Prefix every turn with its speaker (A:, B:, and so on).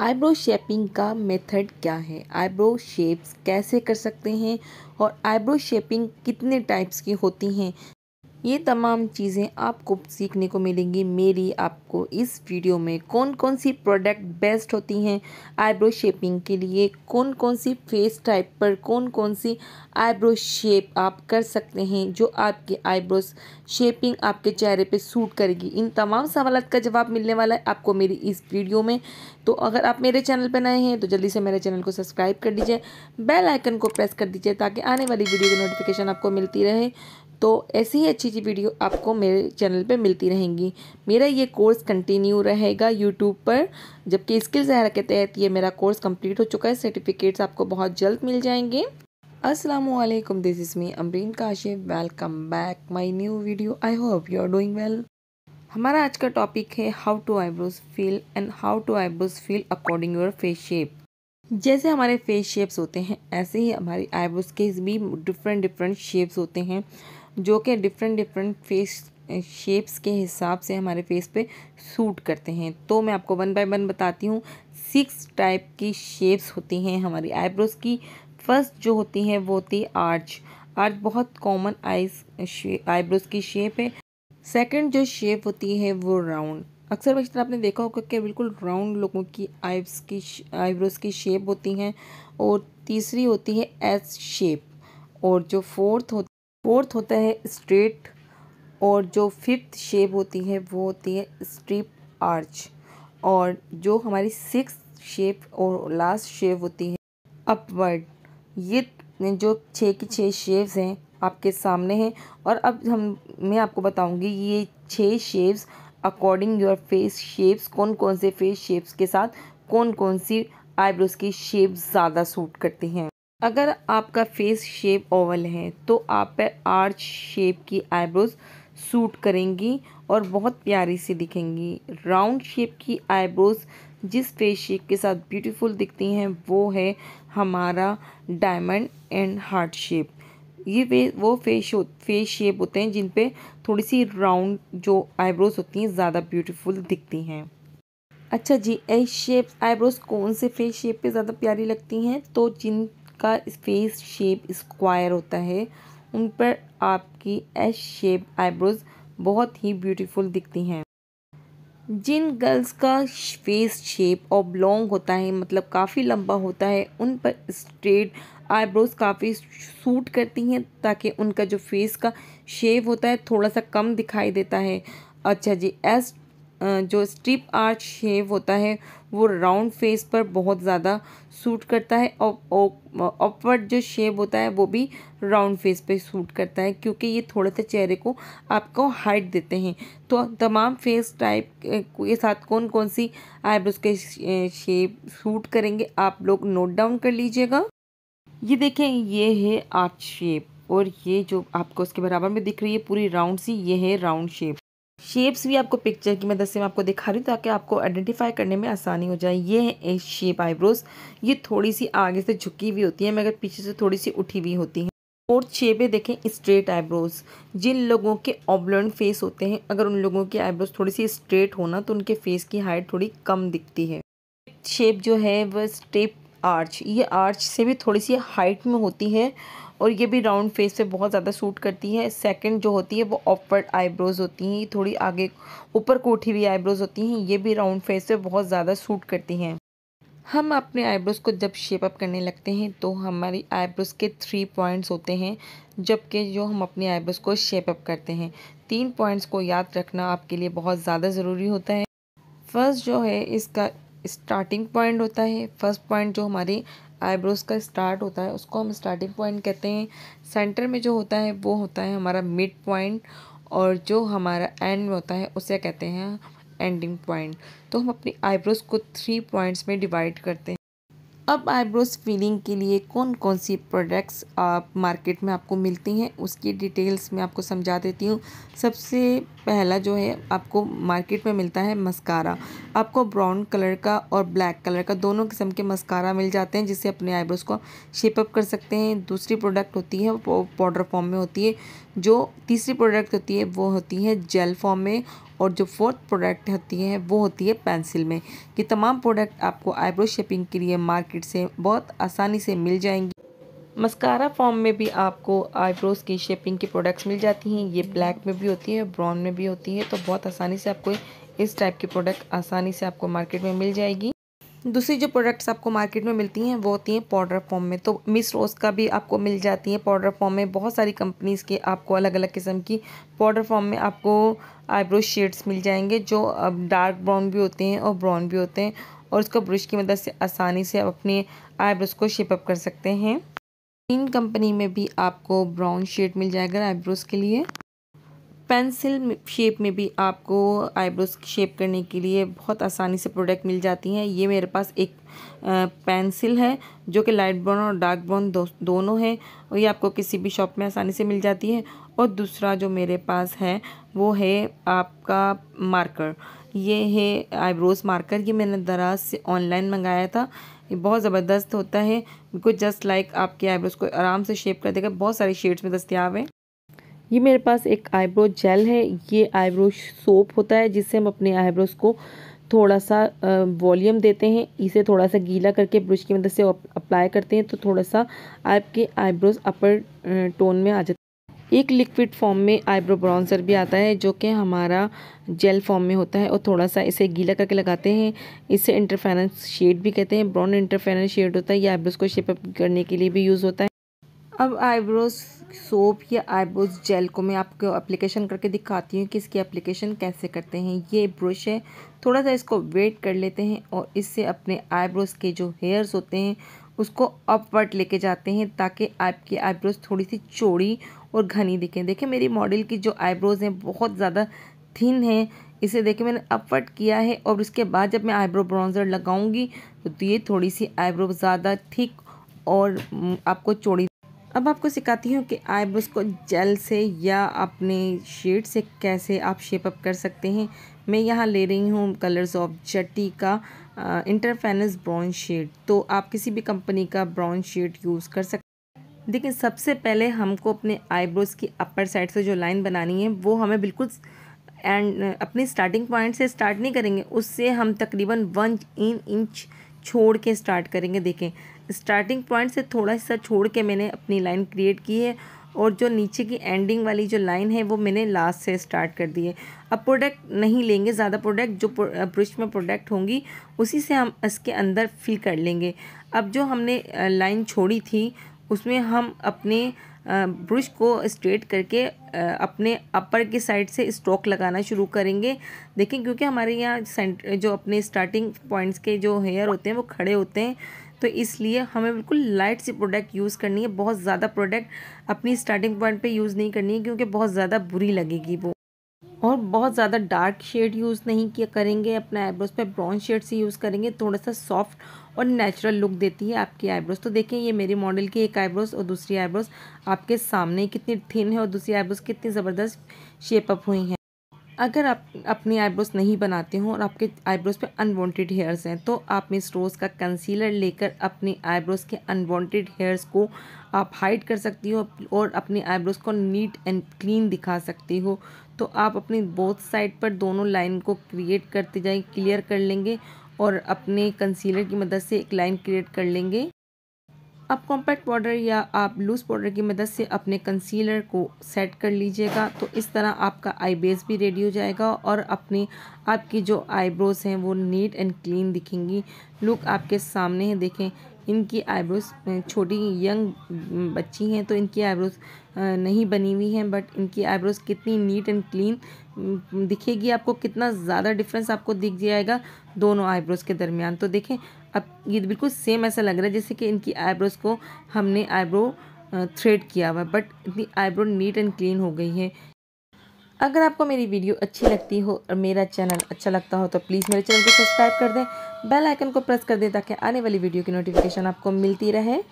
A: eyebrow shaping का method क्या है आईब्रो शेप्स कैसे कर सकते हैं और आईब्रो शेपिंग कितने टाइप्स की होती हैं ये तमाम चीज़ें आपको सीखने को मिलेंगी मेरी आपको इस वीडियो में कौन कौन सी प्रोडक्ट बेस्ट होती हैं आईब्रो शेपिंग के लिए कौन कौन सी फेस टाइप पर कौन कौन सी आईब्रो शेप आप कर सकते हैं जो आपके आईब्रोस शेपिंग आपके चेहरे पे सूट करेगी इन तमाम सवाल का जवाब मिलने वाला है आपको मेरी इस वीडियो में तो अगर आप मेरे चैनल पर नए हैं तो जल्दी से मेरे चैनल को सब्सक्राइब कर दीजिए बेल आइकन को प्रेस कर दीजिए ताकि आने वाली वीडियो की नोटिफिकेशन आपको मिलती रहे तो ऐसी ही अच्छी अच्छी वीडियो आपको मेरे चैनल पे मिलती रहेंगी मेरा ये कोर्स कंटिन्यू रहेगा यूट्यूब पर जबकि स्किल जहरा के तहत ये मेरा कोर्स कंप्लीट हो चुका है सर्टिफिकेट्स आपको बहुत जल्द मिल जाएंगे असलम this is me Amreen Kashif welcome back my new video I hope you are doing well हमारा आज का टॉपिक है how to eyebrows fill and how to eyebrows fill according your face shape जैसे हमारे फेस शेप्स होते हैं ऐसे ही हमारी आईब्रोज के भी डिफरेंट डिफरेंट शेप्स होते हैं जो कि डिफरेंट डिफरेंट फेस शेप्स के हिसाब से हमारे फेस पे सूट करते हैं तो मैं आपको वन बाय वन बताती हूँ सिक्स टाइप की शेप्स होती हैं हमारी आईब्रोज़ की फर्स्ट जो होती है वो होती है आर्च आर्च बहुत कॉमन आईज आईब्रोज़ की शेप है सेकंड जो शेप होती है वो राउंड अक्सर बच्चों तो आपने देखा होगा कि बिल्कुल राउंड लोगों की आईब्स की आईब्रोज़ की शेप होती हैं और तीसरी होती है एस शेप और जो फोर्थ होती फोर्थ होता है स्ट्रेट और जो फिफ्थ शेप होती है वो होती है स्ट्रिप आर्च और जो हमारी सिक्स शेप और लास्ट शेप होती है अपवर्ड ये जो छः की छः शेप्स हैं आपके सामने हैं और अब हम मैं आपको बताऊंगी ये छः shapes according your face shapes कौन कौन से फेस शेप्स के साथ कौन कौन सी आईब्रोज़ की शेप ज़्यादा सूट करती हैं अगर आपका फेस शेप ओवल है तो आप पर आर्च शेप की आईब्रोज़ सूट करेंगी और बहुत प्यारी सी दिखेंगी राउंड शेप की आईब्रोज़ जिस फेस शेप के साथ ब्यूटीफुल दिखती हैं वो है हमारा डायमंड एंड हार्ट शेप ये वे वो फेस फेस शेप होते हैं जिन पे थोड़ी सी राउंड जो आईब्रोज़ होती हैं ज़्यादा ब्यूटीफुल दिखती हैं अच्छा जी एच शेप आईब्रोज़ कौन से फेस शेप पे ज़्यादा प्यारी लगती हैं तो जिन जिनका फेस शेप स्क्वायर होता है उन पर आपकी एस शेप आईब्रोज बहुत ही ब्यूटीफुल दिखती हैं जिन गर्ल्स का फेस शेप और लॉन्ग होता है मतलब काफ़ी लंबा होता है उन पर स्ट्रेट आईब्रोज काफ़ी सूट करती हैं ताकि उनका जो फेस का शेप होता है थोड़ा सा कम दिखाई देता है अच्छा जी एस जो स्ट्रिप आर्ट शेव होता है वो राउंड फेस पर बहुत ज़्यादा सूट करता है और अपवर्ड जो शेप होता है वो भी राउंड फेस पे सूट करता है क्योंकि ये थोड़े से चेहरे को आपको हाइट देते हैं तो तमाम फेस टाइप के साथ कौन कौन सी आईब्रोज के शेप सूट करेंगे आप लोग नोट डाउन कर लीजिएगा ये देखें ये है आर्ट शेप और ये जो आपको उसके बराबर में दिख रही है पूरी राउंड सी ये है राउंड शेप शेप्स भी आपको पिक्चर की मदद से मैं आपको दिखा रही हूँ ताकि आपको आइडेंटिफाई करने में आसानी हो जाए ये है एक शेप आईब्रोज ये थोड़ी सी आगे से झुकी हुई होती है मगर पीछे से थोड़ी सी उठी हुई होती है और शेप है देखें स्ट्रेट आईब्रोज जिन लोगों के ऑबलर्न फेस होते हैं अगर उन लोगों की आईब्रोज थोड़ी सी स्ट्रेट होना तो उनके फेस की हाइट थोड़ी कम दिखती है शेप जो है वह स्टेप आर्च ये आर्च से भी थोड़ी सी हाइट में होती है और ये भी राउंड फेस पे बहुत ज़्यादा सूट करती है सेकंड जो होती है वो ऑपर्ड आईब्रोज़ होती हैं थोड़ी आगे ऊपर कोठी हुई आईब्रोज़ होती हैं ये भी राउंड फेस पे बहुत ज़्यादा सूट करती हैं हम अपने आईब्रोज़ को जब शेप अप करने लगते हैं तो हमारी आईब्रोज़ के थ्री पॉइंट्स होते हैं जबकि जो हम अपने आईब्रोज़ को शेप अप करते हैं तीन पॉइंट्स को याद रखना आपके लिए बहुत ज़्यादा ज़रूरी होता है फर्स्ट जो है इसका स्टार्टिंग पॉइंट होता है फर्स्ट पॉइंट जो हमारे आईब्रोज का स्टार्ट होता है उसको हम स्टार्टिंग पॉइंट कहते हैं सेंटर में जो होता है वो होता है हमारा मिड पॉइंट और जो हमारा एंड में होता है उसे कहते हैं एंडिंग पॉइंट तो हम अपनी आईब्रोज को थ्री पॉइंट्स में डिवाइड करते हैं अब आईब्रोज फिलिंग के लिए कौन कौन सी प्रोडक्ट्स आप मार्केट में आपको मिलती हैं उसकी डिटेल्स मैं आपको समझा देती हूँ सबसे पहला जो है आपको मार्केट में मिलता है मस्कारा आपको ब्राउन कलर का और ब्लैक कलर का दोनों किस्म के मस्कारा मिल जाते हैं जिससे अपने आईब्रोज को शेपअप कर सकते हैं दूसरी प्रोडक्ट होती है वो पाउडर फॉर्म में होती है जो तीसरी प्रोडक्ट होती है वो होती है जेल फॉर्म में और जो फोर्थ प्रोडक्ट होती है वो होती है पेंसिल में ये तमाम प्रोडक्ट आपको आईब्रो शेपिंग के लिए मार्केट से बहुत आसानी से मिल जाएंगी मस्कारा फॉर्म में भी आपको आईब्रोज की शेपिंग की प्रोडक्ट्स मिल जाती हैं ये ब्लैक में भी होती है ब्राउन में भी होती है तो बहुत आसानी से आपको इस टाइप के प्रोडक्ट आसानी से आपको मार्केट में मिल जाएगी दूसरी जो प्रोडक्ट्स आपको मार्केट में मिलती हैं वो होती हैं पाउडर फॉर्म में तो मिस रोज़ का भी आपको मिल जाती है पाउडर फॉर्म में बहुत सारी कंपनीज़ के आपको अलग अलग किस्म की पाउडर फॉर्म में आपको आईब्रो शेड्स मिल जाएंगे जो अब डार्क ब्राउन भी होते हैं और ब्राउन भी होते हैं और उसको ब्रश की मदद से आसानी से आप अपने आईब्रोज को शेपअप कर सकते हैं इन कंपनी में भी आपको ब्राउन शेड मिल जाएगा आईब्रोज़ के लिए पेंसिल शेप में भी आपको आईब्रोज शेप करने के लिए बहुत आसानी से प्रोडक्ट मिल जाती हैं ये मेरे पास एक पेंसिल है जो कि लाइट ब्राउन और डार्क ब्राउन दो, दोनों हैं और ये आपको किसी भी शॉप में आसानी से मिल जाती है और दूसरा जो मेरे पास है वो है आपका मार्कर ये है आईब्रोज मार्कर ये मैंने दराज से ऑनलाइन मंगाया था ये बहुत ज़बरदस्त होता है बिल्कुल जस्ट लाइक आपके आईब्रोज को आराम से शेप कर देगा बहुत सारे शेड्स में दस्तियाब हैं ये मेरे पास एक आईब्रो जेल है ये आईब्रो सोप होता है जिससे हम अपने आईब्रोज़ को थोड़ा सा वॉल्यूम देते हैं इसे थोड़ा सा गीला करके ब्रश की मदद से अप्लाई करते हैं तो थोड़ा सा आपके आईब्रोज अपर टोन में आ जाते हैं एक लिक्विड फॉर्म में आईब्रो ब्राउन्सर भी आता है जो कि हमारा जेल फॉर्म में होता है और थोड़ा सा इसे गीला करके लगाते हैं इसे इंटरफेरेंस शेड भी कहते हैं ब्राउन इंटरफेरेंस शेड होता है ये आईब्रोज़ को शेप अप करने के लिए भी यूज़ होता है अब आईब्रोज सोप या आईब्रोज जेल को मैं आपको एप्लीकेशन करके दिखाती हूँ कि इसकी एप्लीकेशन कैसे करते हैं ये ब्रश है थोड़ा सा इसको वेट कर लेते हैं और इससे अपने आईब्रोज के जो हेयर्स होते हैं उसको अपवर्ड लेके जाते हैं ताकि आपकी आईब्रोज थोड़ी सी चौड़ी और घनी दिखें देखें मेरी मॉडल की जो आईब्रोज हैं बहुत ज़्यादा थिन है इसे देखें मैंने अपवर्ड किया है और उसके बाद जब मैं आईब्रो ब्राउजर लगाऊंगी तो ये थोड़ी सी आईब्रो ज़्यादा थिक और आपको चौड़ी अब आपको सिखाती हूँ कि आईब्रोज को जेल से या अपने शेड से कैसे आप शेप अप कर सकते हैं मैं यहाँ ले रही हूँ कलर्स ऑफ जट्टी का इंटरफेनस ब्राउन शेड तो आप किसी भी कंपनी का ब्राउन शेड यूज़ कर सकते देखिए सबसे पहले हमको अपने आईब्रोज़ की अपर साइड से जो लाइन बनानी है वो हमें बिल्कुल एंड अपने स्टार्टिंग पॉइंट से स्टार्ट नहीं करेंगे उससे हम तकरीबन वन इंच छोड़ के स्टार्ट करेंगे देखें स्टार्टिंग पॉइंट से थोड़ा सा छोड़ के मैंने अपनी लाइन क्रिएट की है और जो नीचे की एंडिंग वाली जो लाइन है वो मैंने लास्ट से स्टार्ट कर दी है अब प्रोडक्ट नहीं लेंगे ज़्यादा प्रोडक्ट जो ब्रश में प्रोडक्ट होंगी उसी से हम इसके अंदर फिल कर लेंगे अब जो हमने लाइन छोड़ी थी उसमें हम अपने ब्रश को स्ट्रेट करके अपने अपर के साइड से स्ट्रोक लगाना शुरू करेंगे देखें क्योंकि हमारे यहाँ सेंट जो अपने स्टार्टिंग पॉइंट्स के जो हेयर होते हैं वो खड़े होते हैं तो इसलिए हमें बिल्कुल लाइट सी प्रोडक्ट यूज़ करनी है बहुत ज़्यादा प्रोडक्ट अपनी स्टार्टिंग पॉइंट पे यूज़ नहीं करनी है क्योंकि बहुत ज़्यादा बुरी लगेगी वो और बहुत ज़्यादा डार्क शेड यूज़ नहीं किया करेंगे अपने आईब्रोज पे ब्राउन शेड से यूज़ करेंगे थोड़ा सा सॉफ्ट और नेचुरल लुक देती है आपकी आईब्रोज तो देखें ये मेरी मॉडल की एक आईब्रोज और दूसरी आईब्रोज आपके सामने कितनी थिन है और दूसरी आईब्रोज कितनी ज़बरदस्त शेप अप हुई हैं अगर आप अपनी आईब्रोज नहीं बनाते हो और आपके आईब्रोज पे अनवांटेड हेयर्स हैं तो आप मिस रोज़ का कंसीलर लेकर अपनी आईब्रोज के अनवांटेड हेयर्स को आप हाइड कर सकती हो और अपनी आईब्रोज को नीट एंड क्लीन दिखा सकती हो तो आप अपनी बोथ साइड पर दोनों लाइन को क्रिएट करते जाए क्लियर कर लेंगे और अपने कंसीलर की मदद से एक लाइन क्रिएट कर लेंगे अब कॉम्पैक्ट पाउडर या आप लूज़ पाउडर की मदद से अपने कंसीलर को सेट कर लीजिएगा तो इस तरह आपका आई बेस भी रेडी हो जाएगा और अपने आपकी जो आईब्रोज़ हैं वो नीट एंड क्लीन दिखेंगी लुक आपके सामने है देखें इनकी आईब्रोज छोटी यंग बच्ची हैं तो इनकी आईब्रोज नहीं बनी हुई हैं बट इनकी आईब्रोज कितनी नीट एंड क्लीन दिखेगी आपको कितना ज़्यादा डिफरेंस आपको दिख जाएगा दोनों आईब्रोज के दरमियान तो देखें अब ये बिल्कुल सेम ऐसा लग रहा है जैसे कि इनकी आईब्रोज को हमने आईब्रो थ्रेड किया हुआ बट इतनी आईब्रो नीट एंड क्लीन हो गई है अगर आपको मेरी वीडियो अच्छी लगती हो और मेरा चैनल अच्छा लगता हो तो प्लीज़ मेरे चैनल को सब्सक्राइब कर दें बेल आइकन को प्रेस कर दें ताकि आने वाली वीडियो की नोटिफिकेशन आपको मिलती रहे